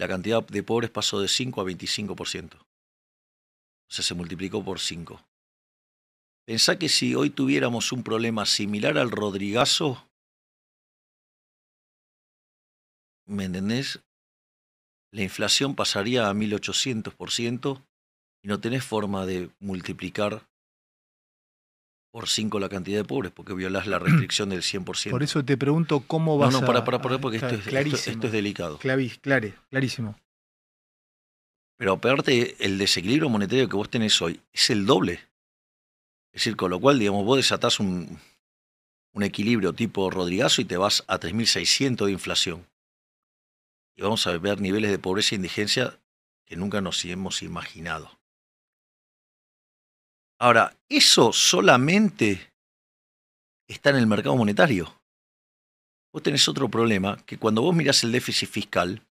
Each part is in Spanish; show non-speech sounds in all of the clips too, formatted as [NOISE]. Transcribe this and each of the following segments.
la cantidad de pobres pasó de 5 a 25%. O sea, se multiplicó por 5. Pensá que si hoy tuviéramos un problema similar al Rodrigazo, ¿me entendés? La inflación pasaría a 1800% y no tenés forma de multiplicar por 5 la cantidad de pobres, porque violas la restricción del 100%. Por eso te pregunto cómo vas a... No, no, para, para, para, porque esto es, delicado. Clavis, clarísimo. Pero aparte, el desequilibrio monetario que vos tenés hoy es el doble. Es decir, con lo cual, digamos, vos desatás un, un equilibrio tipo Rodrigazo y te vas a 3.600 de inflación. Y vamos a ver niveles de pobreza e indigencia que nunca nos hemos imaginado. Ahora, eso solamente está en el mercado monetario. Vos tenés otro problema, que cuando vos mirás el déficit fiscal,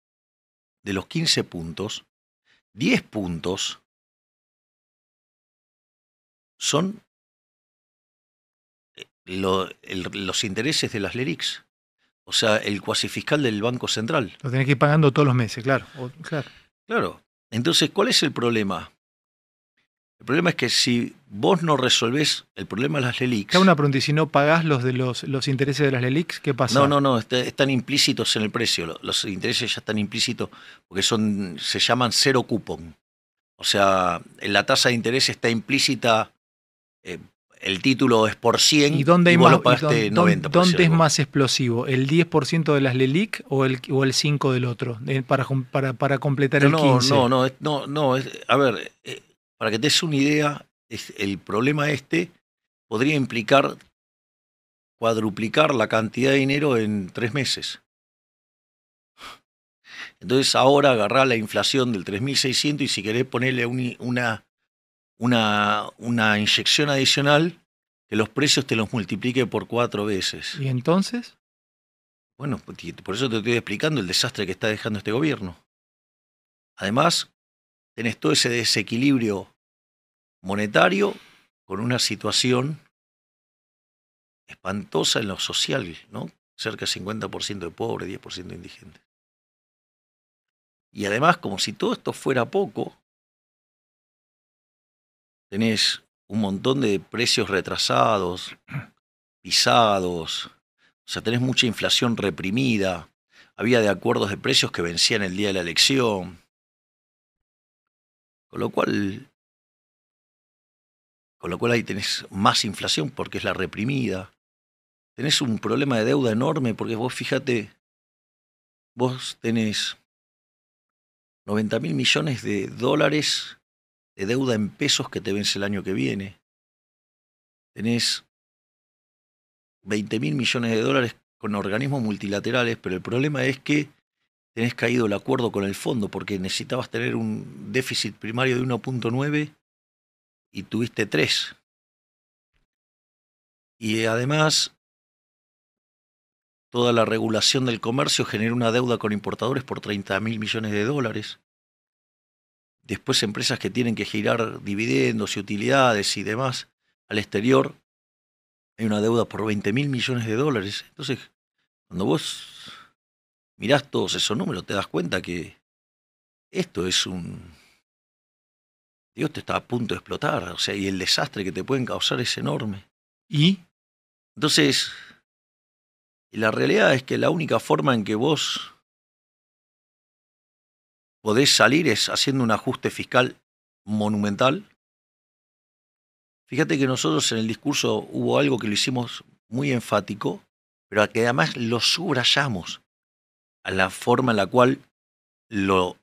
de los 15 puntos, 10 puntos son eh, los intereses de las LERICs. O sea, el cuasi fiscal del Banco Central. Lo tenés que ir pagando todos los meses, claro. Claro. Entonces, ¿cuál es el problema? El problema es que si vos no resolvés el problema de las LELICs. cada una pregunta, y si no pagás los de los, los intereses de las LELICs, ¿qué pasa? No, no, no, están implícitos en el precio. Los intereses ya están implícitos porque son, se llaman cero cupón. O sea, en la tasa de interés está implícita. Eh, el título es por 100 y, dónde hay vos más, lo pagaste dónde, 90%. es más explosivo? ¿El 10% de las LELIC o el, o el 5 del otro? Eh, para, para, para completar el 15. No, no, no, no, a ver, eh, para que te des una idea, el problema este podría implicar cuadruplicar la cantidad de dinero en tres meses. Entonces ahora agarrá la inflación del 3.600 y si querés ponerle una, una, una inyección adicional, que los precios te los multiplique por cuatro veces. ¿Y entonces? Bueno, pues, por eso te estoy explicando el desastre que está dejando este gobierno. Además, tenés todo ese desequilibrio monetario con una situación espantosa en lo social, ¿no? Cerca del 50% de pobres, 10% de indigentes. Y además, como si todo esto fuera poco, tenés un montón de precios retrasados, pisados, o sea, tenés mucha inflación reprimida, había de acuerdos de precios que vencían el día de la elección, con lo cual, con lo cual ahí tenés más inflación porque es la reprimida. Tenés un problema de deuda enorme porque vos fíjate, vos tenés 90 mil millones de dólares de deuda en pesos que te vence el año que viene. Tenés 20 mil millones de dólares con organismos multilaterales, pero el problema es que tenés caído el acuerdo con el fondo porque necesitabas tener un déficit primario de 1.9 y tuviste 3. Y además, toda la regulación del comercio ...genera una deuda con importadores por 30 mil millones de dólares. Después empresas que tienen que girar dividendos y utilidades y demás al exterior, hay una deuda por 20 mil millones de dólares. Entonces, cuando vos mirás todos esos números, te das cuenta que esto es un... Dios te está a punto de explotar, o sea, y el desastre que te pueden causar es enorme. ¿Y? Entonces, la realidad es que la única forma en que vos podés salir es haciendo un ajuste fiscal monumental. Fíjate que nosotros en el discurso hubo algo que lo hicimos muy enfático, pero que además lo subrayamos la forma en la cual lo,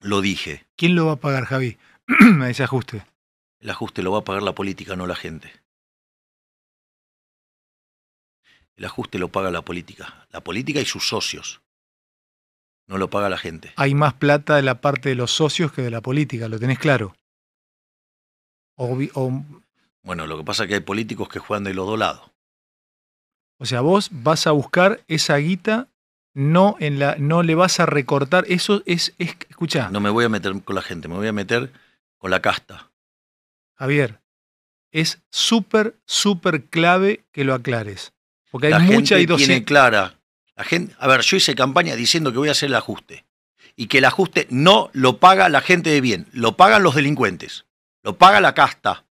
lo dije. ¿Quién lo va a pagar, Javi, a [CLEARS THROAT] ese ajuste? El ajuste lo va a pagar la política, no la gente. El ajuste lo paga la política. La política y sus socios. No lo paga la gente. Hay más plata de la parte de los socios que de la política, ¿lo tenés claro? Bueno, lo que pasa es que hay políticos que juegan de los dos lados. O sea, vos vas a buscar esa guita no, en la, no le vas a recortar. Eso es, es escucha. No me voy a meter con la gente, me voy a meter con la casta. Javier, es súper, súper clave que lo aclares. Porque hay la mucha gente tiene clara. La gente, a ver, yo hice campaña diciendo que voy a hacer el ajuste. Y que el ajuste no lo paga la gente de bien, lo pagan los delincuentes, lo paga la casta.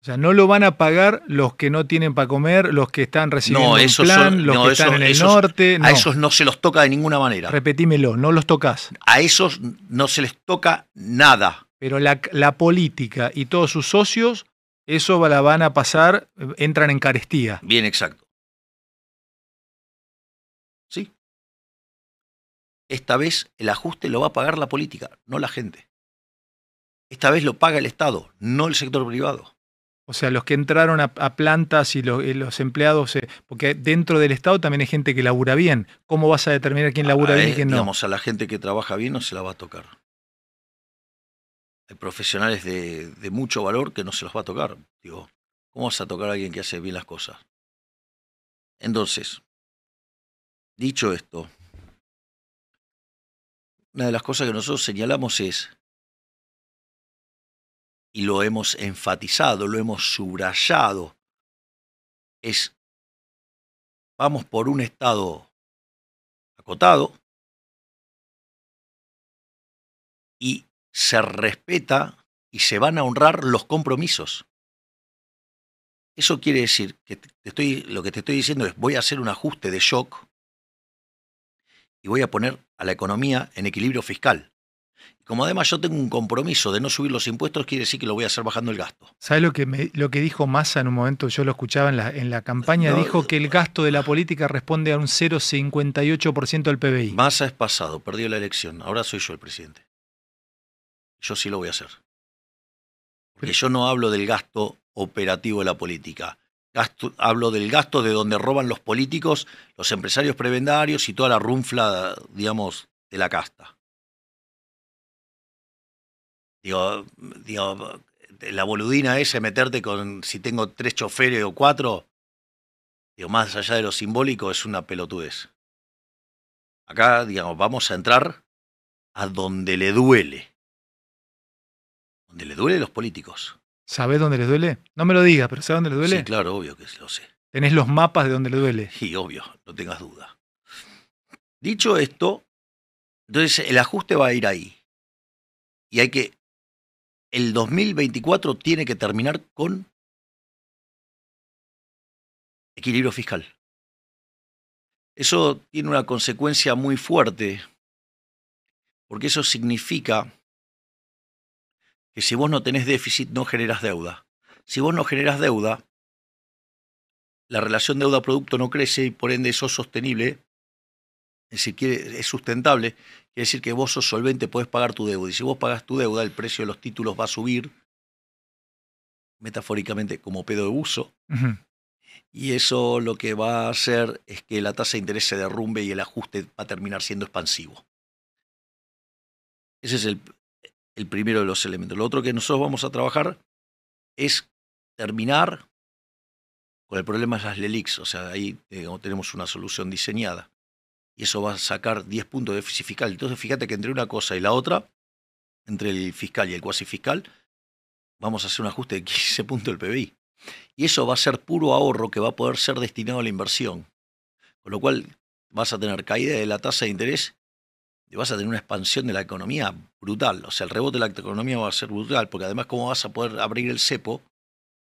O sea, no lo van a pagar los que no tienen para comer, los que están recibiendo el plan, los que están en el norte. A esos no se los toca de ninguna manera. Repetímelo, no los tocas. A esos no se les toca nada. Pero la, la política y todos sus socios, eso la van a pasar, entran en carestía. Bien, exacto. Sí. Esta vez el ajuste lo va a pagar la política, no la gente. Esta vez lo paga el Estado, no el sector privado. O sea, los que entraron a, plantas y, eh, los empleados, eh, porque dentro del Estado también hay gente que labura bien. ¿Cómo vas a determinar quién ah, labura bien y eh, quién no? a la gente que trabaja bien no se la va a tocar. Hay profesionales de, de mucho valor que no se los va a tocar. Digo, ¿cómo vas a tocar a alguien que hace bien las cosas? Entonces, dicho esto, una de las cosas que nosotros señalamos es y lo hemos enfatizado, lo hemos subrayado, es vamos por un estado acotado y se respeta y se van a honrar los compromisos. Eso quiere decir que estoy, lo que te estoy diciendo es voy a hacer un ajuste de shock y voy a poner a la economía en equilibrio fiscal. Como además yo tengo un compromiso de no subir los impuestos, quiere decir que lo voy a hacer bajando el gasto. ¿Sabes lo que, lo que dijo Massa en un momento? Yo lo escuchaba en la, campaña. dijo que el gasto de la política responde a un 0,58% del PBI. Massa es pasado, perdió la elección. Ahora soy yo el presidente. Yo sí lo voy a hacer. Porque yo no hablo del gasto operativo de la política. hablo del gasto de donde roban los políticos, los empresarios prebendarios y toda la runfla, digamos, de la casta. Digo, digo, la boludina ese meterte con si tengo tres choferes o cuatro, digo, más allá de lo simbólico, es una pelotudez. Acá, digamos, vamos a entrar a donde le duele. Donde le duele a los políticos. ¿Sabés dónde les duele? No me lo digas, pero ¿sabés dónde les duele? Sí, claro, obvio que lo sé. Tenés los mapas de dónde le duele. Sí, [LAUGHS] obvio, no tengas duda. Dicho esto, entonces el ajuste va a ir ahí. Y hay que el 2024 tiene que terminar con equilibrio fiscal. Eso tiene una consecuencia muy fuerte, porque eso significa que si vos no tenés déficit no generas deuda. Si vos no generas deuda, la relación deuda-producto no crece y por ende es sostenible es decir, es sustentable, quiere decir que vos sos solvente, podés pagar tu deuda. Y si vos pagás tu deuda, el precio de los títulos va a subir, metafóricamente, como pedo de uso. Y eso lo que va a hacer es que la tasa de interés se derrumbe y el ajuste va a terminar siendo expansivo. Ese es el, primero de los elementos. Lo otro que nosotros vamos a trabajar es terminar con el problema de las LELIX. O sea, ahí eh, tenemos una solución diseñada y eso va a sacar 10 puntos de déficit fiscal. Entonces, fíjate que entre una cosa y la otra, entre el fiscal y el cuasi fiscal, vamos a hacer un ajuste de 15 puntos del PBI. Y eso va a ser puro ahorro que va a poder ser destinado a la inversión. Con lo cual, vas a tener caída de la tasa de interés y vas a tener una expansión de la economía brutal. O sea, el rebote de la economía va a ser brutal, porque además, ¿cómo vas a poder abrir el cepo?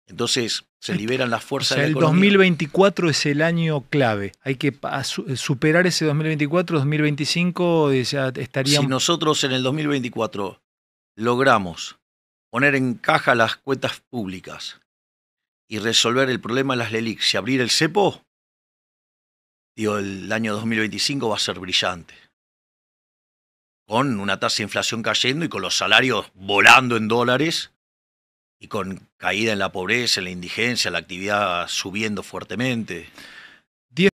Entonces se liberan las fuerzas. O el 2024 es el año clave. Hay que superar ese 2024, 2025 eh, ya estaríamos... Si nosotros en el 2024 logramos poner en caja las cuentas públicas y resolver el problema de las LELICs y abrir el cepo, digo, el año 2025 va a ser brillante. Con una tasa de inflación cayendo y con los salarios volando en dólares y con caída en la pobreza, en la indigencia, la actividad subiendo fuertemente.